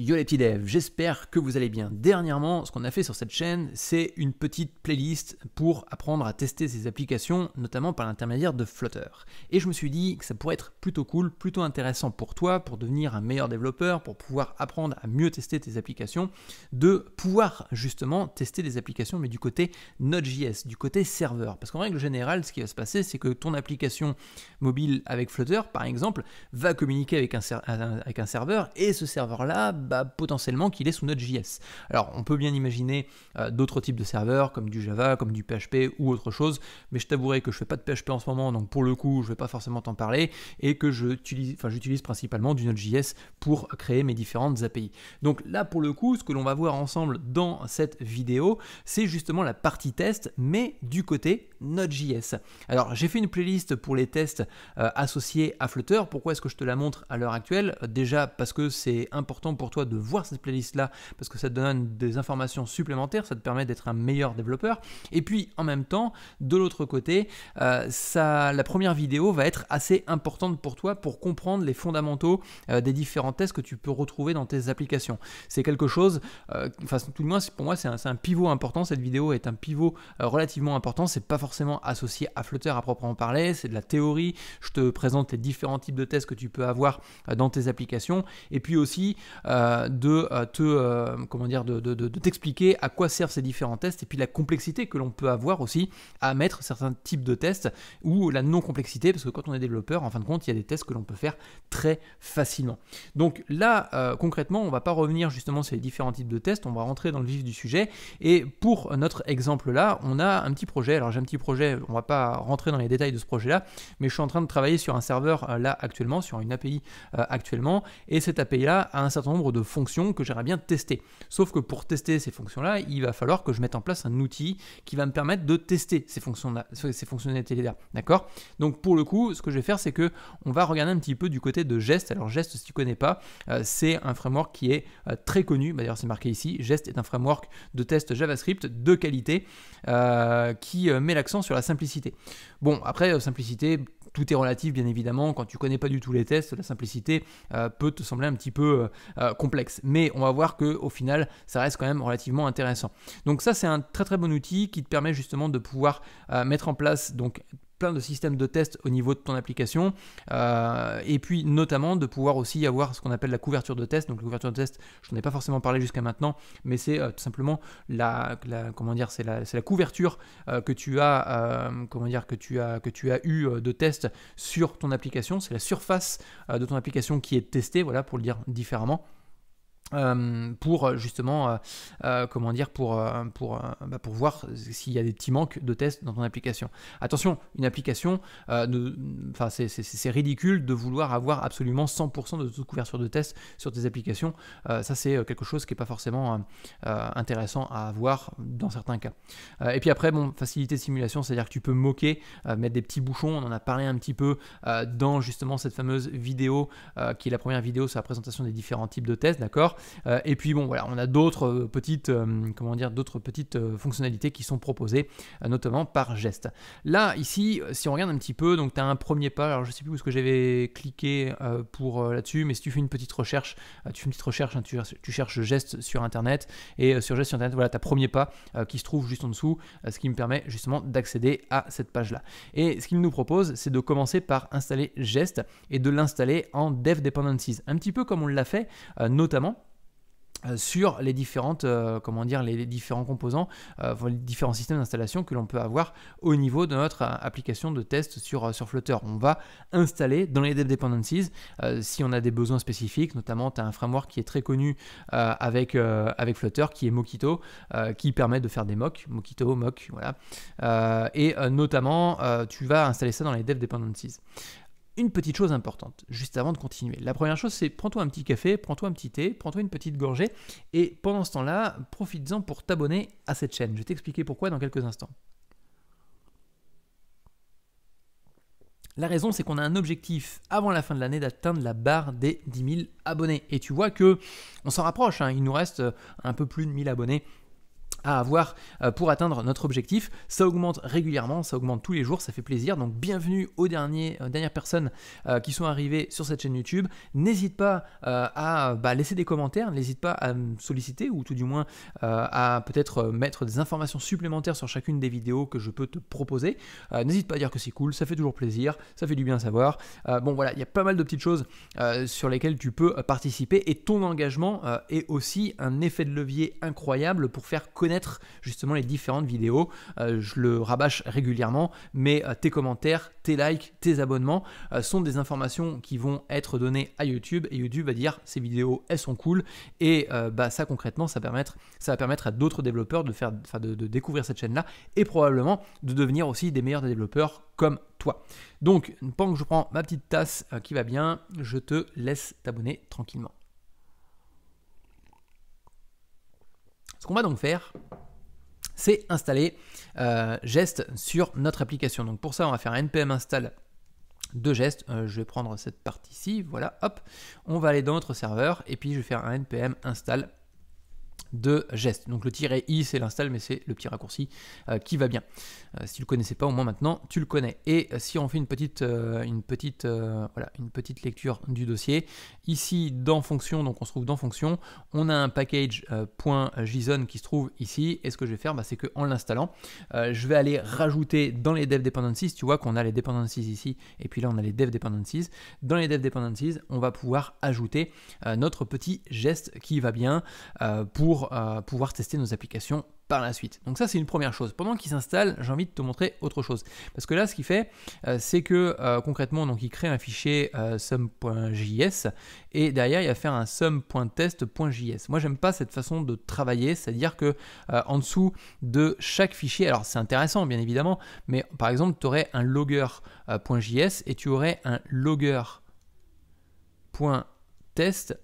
Yo les petits devs, j'espère que vous allez bien. Dernièrement, ce qu'on a fait sur cette chaîne, c'est une petite playlist pour apprendre à tester ces applications, notamment par l'intermédiaire de Flutter. Et je me suis dit que ça pourrait être plutôt cool, plutôt intéressant pour toi, pour devenir un meilleur développeur, pour pouvoir apprendre à mieux tester tes applications, de pouvoir justement tester des applications, mais du côté Node.js, du côté serveur. Parce qu'en règle générale, ce qui va se passer, c'est que ton application mobile avec Flutter, par exemple, va communiquer avec un, avec un serveur, et ce serveur-là, bah, potentiellement qu'il est sous Node.js. Alors on peut bien imaginer euh, d'autres types de serveurs comme du Java, comme du PHP ou autre chose, mais je t'avouerai que je fais pas de PHP en ce moment, donc pour le coup je vais pas forcément t'en parler, et que j'utilise principalement du Node.js pour créer mes différentes API. Donc là pour le coup, ce que l'on va voir ensemble dans cette vidéo, c'est justement la partie test, mais du côté Node.js. Alors j'ai fait une playlist pour les tests euh, associés à Flutter, pourquoi est-ce que je te la montre à l'heure actuelle Déjà parce que c'est important pour toi de voir cette playlist-là parce que ça te donne des informations supplémentaires, ça te permet d'être un meilleur développeur. Et puis en même temps, de l'autre côté, euh, ça, la première vidéo va être assez importante pour toi pour comprendre les fondamentaux euh, des différents tests que tu peux retrouver dans tes applications. C'est quelque chose, euh, enfin tout le moins pour moi c'est un, un, pivot important, cette vidéo est un pivot relativement important, c'est pas forcément associé à Flutter à proprement parler, c'est de la théorie, je te présente les différents types de tests que tu peux avoir dans tes applications et puis aussi euh, de euh, te, euh, comment dire, de, t'expliquer à quoi servent ces différents tests et puis la complexité que l'on peut avoir aussi à mettre certains types de tests ou la non-complexité parce que quand on est développeur, en fin de compte, il y a des tests que l'on peut faire très facilement. Donc là, concrètement, on va pas revenir justement sur les différents types de tests, on va rentrer dans le vif du sujet et pour notre exemple là, on a un petit projet. Alors j'ai un petit projet, on va pas rentrer dans les détails de ce projet là, mais je suis en train de travailler sur un serveur là actuellement, sur une API actuellement et cette API là a un certain nombre de fonctions que j'aimerais bien tester. Sauf que pour tester ces fonctions-là, il va falloir que je mette en place un outil qui va me permettre de tester ces, fonctions -là, ces fonctionnalités-là. D'accord Donc pour le coup, ce que je vais faire, c'est que on va regarder un petit peu du côté de Jest. Alors Jest, si tu ne connais pas, euh, c'est un framework qui est euh, très connu. Bah, d'ailleurs, c'est marqué ici. Jest est un framework de test JavaScript de qualité euh, qui met l'accent sur la simplicité. Bon, après, simplicité tout est relatif, bien évidemment. Quand tu connais pas du tout les tests, la simplicité euh, peut te sembler un petit peu euh, euh, complexe. Mais on va voir que au final, ça reste quand même relativement intéressant. Donc ça, c'est un très très bon outil qui te permet justement de pouvoir mettre en place donc plein de systèmes de tests au niveau de ton application euh, et puis notamment de pouvoir aussi avoir ce qu'on appelle la couverture de test donc la couverture de test je n'en ai pas forcément parlé jusqu'à maintenant mais c'est euh, tout simplement la, comment dire c'est la, couverture euh, que tu as comment dire que as que tu as eu de test sur ton application c'est la surface de ton application qui est testée voilà pour le dire différemment euh, pour euh, justement euh, comment dire pour pour bah, pour voir s'il y a des petits manques de tests dans ton application attention une application c'est ridicule de vouloir avoir absolument 100% de toute couverture de tests sur tes applications ça c'est quelque chose qui est pas forcément intéressant à avoir dans certains cas et puis après bon facilité de simulation c'est à dire que tu peux moquer mettre des petits bouchons on en a parlé un petit peu dans justement cette fameuse vidéo qui est la première vidéo sur la présentation des différents types de tests d'accord euh, et puis bon, voilà, on a d'autres euh, petites, euh, comment dire, d'autres petites fonctionnalités qui sont proposées, notamment par geste. Là, ici, si on regarde un petit peu, donc tu as un premier pas. Alors je sais plus où ce que j'avais cliqué pour là-dessus, mais si tu fais une petite recherche, tu fais une petite recherche, hein, tu, cherches geste sur internet et sur geste sur internet, voilà, ta premier pas qui se trouve juste en dessous, ce qui me permet justement d'accéder à cette page-là. Et ce qu'il nous propose, c'est de commencer par installer geste et de l'installer en dev dependencies, un petit peu comme on l'a fait notamment euh, sur les différentes euh, comment dire les, différents composants euh, les différents systèmes d'installation que l'on peut avoir au niveau de notre application de test sur, sur Flutter. On va installer dans les dev dependencies si on a des besoins spécifiques, notamment tu as un framework qui est très connu avec, avec Flutter qui est Mockito qui permet de faire des mocks, Mockito, mock, voilà. et notamment tu vas installer ça dans les dev dependencies une petite chose importante, juste avant de continuer. La première chose, c'est prends-toi un petit café, prends-toi un petit thé, prends-toi une petite gorgée, et pendant ce temps-là, profites-en pour t'abonner à cette chaîne. Je vais t'expliquer pourquoi dans quelques instants. La raison, c'est qu'on a un objectif avant la fin de l'année d'atteindre la barre des 10 000 abonnés. Et tu vois que on s'en rapproche, hein. il nous reste euh, un peu plus de 1000 abonnés à avoir euh, pour atteindre notre objectif. Ça augmente régulièrement, ça augmente tous les jours, ça fait plaisir. Donc bienvenue aux, euh, dernières personnes euh, qui sont arrivées sur cette chaîne YouTube. N'hésite pas à bah, laisser des commentaires, n'hésite pas à me solliciter ou tout du moins à peut-être mettre des informations supplémentaires sur chacune des vidéos que je peux te proposer. n'hésite pas à dire que c'est cool, ça fait toujours plaisir, ça fait du bien savoir. bon voilà, il y a pas mal de petites choses sur lesquelles tu peux participer et ton engagement est aussi un effet de levier incroyable pour faire connaître justement les différentes vidéos. Euh, je le rabâche régulièrement, mais euh, tes commentaires, tes likes, tes abonnements euh, sont des informations qui vont être données à YouTube et YouTube va dire ces vidéos elles sont cool et bah ça concrètement ça, permettre, ça va permettre à d'autres développeurs de faire, de découvrir cette chaîne là et probablement de devenir aussi des meilleurs développeurs comme toi. Donc pendant que je prends ma petite tasse qui va bien, je te laisse t'abonner tranquillement. Ce qu'on va donc faire, c'est installer euh, Gest sur notre application. Donc pour ça, on va faire un npm install de Gest. Euh, je vais prendre cette partie-ci, voilà, hop. On va aller dans notre serveur et puis je vais faire un npm install de gestes, Donc le tiret i c'est l'install mais c'est le petit raccourci euh, qui va bien. Euh, si tu le connaissais pas au moins maintenant tu le connais. Et euh, si on fait une petite, une petite, voilà, une petite lecture du dossier, ici dans fonction, donc on se trouve dans fonction, on a un package .json qui se trouve ici et ce que je vais faire bah, c'est qu'en l'installant je vais aller rajouter dans les dev dependencies, tu vois qu'on a les dependencies ici et puis là on a les dev dependencies. Dans les dev dependencies on va pouvoir ajouter notre petit geste qui va bien pour euh, pouvoir tester nos applications par la suite. Donc ça c'est une première chose. Pendant qu'il s'installe, j'ai envie de te montrer autre chose. Parce que là ce qu'il fait, euh, c'est que euh, concrètement, donc il crée un fichier sum.js et derrière il va faire un sum.test.js. Moi j'aime pas cette façon de travailler, c'est-à-dire que en dessous de chaque fichier, alors c'est intéressant bien évidemment, mais par exemple tu aurais un logger.js et tu aurais un logger.test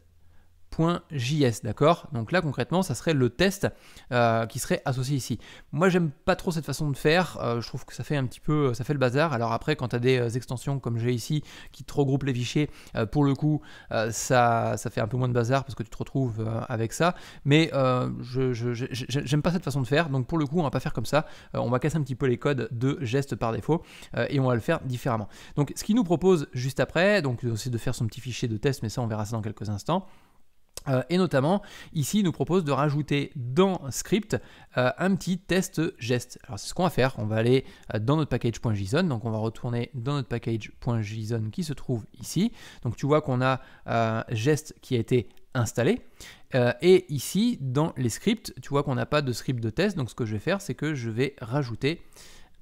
.js, d'accord Donc là concrètement, ça serait le test euh, qui serait associé ici. Moi, j'aime pas trop cette façon de faire. Euh, je trouve que ça fait un petit peu, ça fait le bazar. Alors après, quand tu as des euh, extensions comme j'ai ici qui te regroupent les fichiers, pour le coup, ça, fait un peu moins de bazar parce que tu te retrouves avec ça. Mais je j'aime pas cette façon de faire. Donc pour le coup, on va pas faire comme ça. on va casser un petit peu les codes de gestes par défaut et on va le faire différemment. Donc ce qu'il nous propose juste après, donc c'est de faire son petit fichier de test, mais ça on verra ça dans quelques instants. Euh, et notamment, ici, il nous propose de rajouter dans script euh, un petit test geste. Alors, c'est ce qu'on va faire. On va aller euh, dans notre package.json. Donc, on va retourner dans notre package.json qui se trouve ici. Donc, tu vois qu'on a geste qui a été installé. et ici, dans les scripts, tu vois qu'on n'a pas de script de test. Donc, ce que je vais faire, c'est que je vais rajouter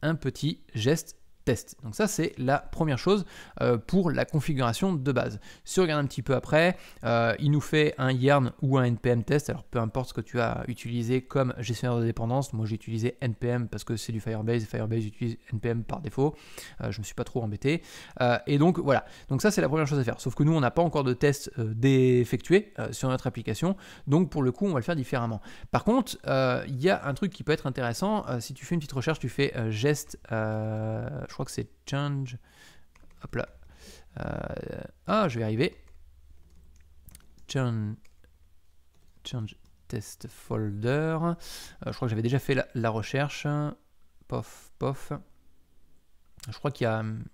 un petit geste test. Donc ça c'est la première chose euh, pour la configuration de base. Si on regarde un petit peu après, euh, il nous fait un yarn ou un npm test, alors peu importe ce que tu as utilisé comme gestionnaire de dépendance, moi j'ai utilisé npm parce que c'est du Firebase, Firebase utilise npm par défaut, euh, je ne me suis pas trop embêté. et donc voilà, donc ça c'est la première chose à faire, sauf que nous on n'a pas encore de test d'effectuer sur notre application, donc pour le coup on va le faire différemment. Par contre, il y a un truc qui peut être intéressant, si tu fais une petite recherche, tu fais geste je crois que c'est change. Hop là. Euh, ah, je vais arriver. Change, change test folder. Euh, je crois que j'avais déjà fait la recherche. Pof, pof je crois qu'il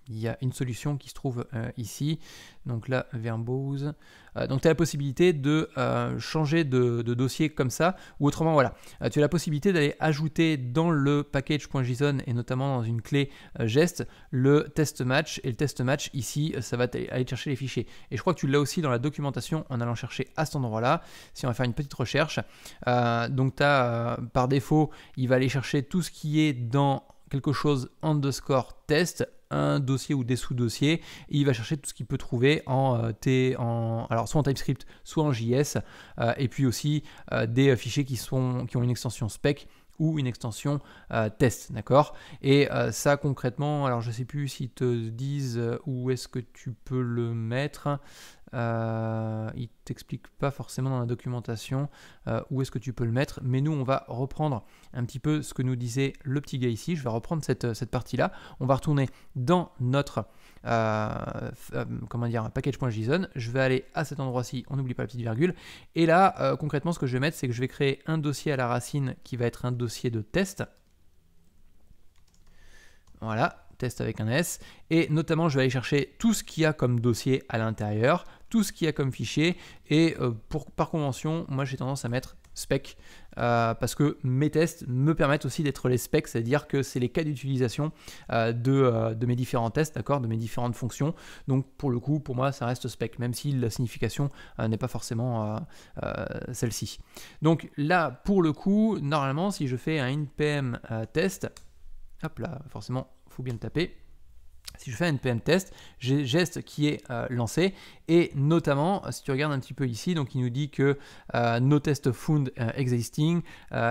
y, a une solution qui se trouve euh, ici. Donc là, verbose. Euh, donc tu as la possibilité de euh, changer de, de, dossier comme ça. Ou autrement, voilà. tu as la possibilité d'aller ajouter dans le package.json et notamment dans une clé geste le test match. Et le test match, ici, ça va aller chercher les fichiers. Et je crois que tu l'as aussi dans la documentation en allant chercher à cet endroit-là. Si on va faire une petite recherche. donc tu as, par défaut, il va aller chercher tout ce qui est dans quelque chose underscore test, un dossier ou des sous-dossiers, il va chercher tout ce qu'il peut trouver en, euh, t, en alors soit en TypeScript, soit en JS, euh, et puis aussi euh, des fichiers qui, sont, qui ont une extension spec ou une extension test, d'accord Et ça concrètement, alors je sais plus s'ils te disent où est-ce que tu peux le mettre. Euh, il t'explique pas forcément dans la documentation euh, où est-ce que tu peux le mettre, mais nous on va reprendre un petit peu ce que nous disait le petit gars ici. Je vais reprendre cette, euh, partie-là. On va retourner dans notre comment dire package.json. Je vais aller à cet endroit-ci. On n'oublie pas la petite virgule. Et là, concrètement, ce que je vais mettre, c'est que je vais créer un dossier à la racine qui va être un dossier de test. Voilà, test avec un S. Et notamment, je vais aller chercher tout ce qu'il y a comme dossier à l'intérieur tout ce qu'il y a comme fichier. Et euh, pour, par convention, moi j'ai tendance à mettre spec euh, parce que mes tests me permettent aussi d'être les specs, c'est-à-dire que c'est les cas d'utilisation euh, de, mes différents tests, d'accord, de mes différentes fonctions. Donc pour le coup, pour moi, ça reste spec, même si la signification n'est pas forcément celle-ci. Donc là, pour le coup, normalement, si je fais un npm test, hop là, forcément, faut bien le taper si je fais un NPM test, j'ai geste qui est euh, lancé et notamment euh, si tu regardes un petit peu ici, donc il nous dit que nos euh, no test found existing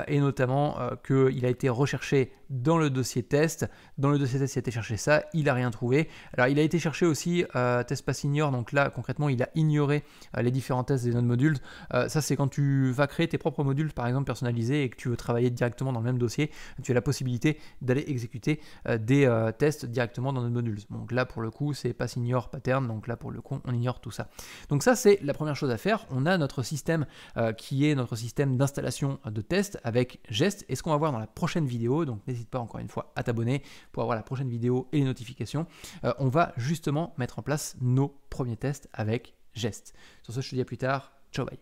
et notamment qu'il a été recherché dans le dossier test. Dans le dossier test, il a été cherché ça, il n'a rien trouvé. Alors il a été cherché aussi test pass ignore, donc là concrètement il a ignoré les différents tests des nodes modules. ça c'est quand tu vas créer tes propres modules par exemple personnalisés et que tu veux travailler directement dans le même dossier, tu as la possibilité d'aller exécuter des tests directement dans notre module donc là, pour le coup, c'est pas signore pattern, donc là, pour le coup, on ignore tout ça. Donc ça, c'est la première chose à faire. On a notre système euh, qui est notre système d'installation de test avec geste, et ce qu'on va voir dans la prochaine vidéo, donc n'hésite pas encore une fois à t'abonner pour avoir la prochaine vidéo et les notifications, euh, on va justement mettre en place nos premiers tests avec geste. Sur ce, je te dis à plus tard, ciao bye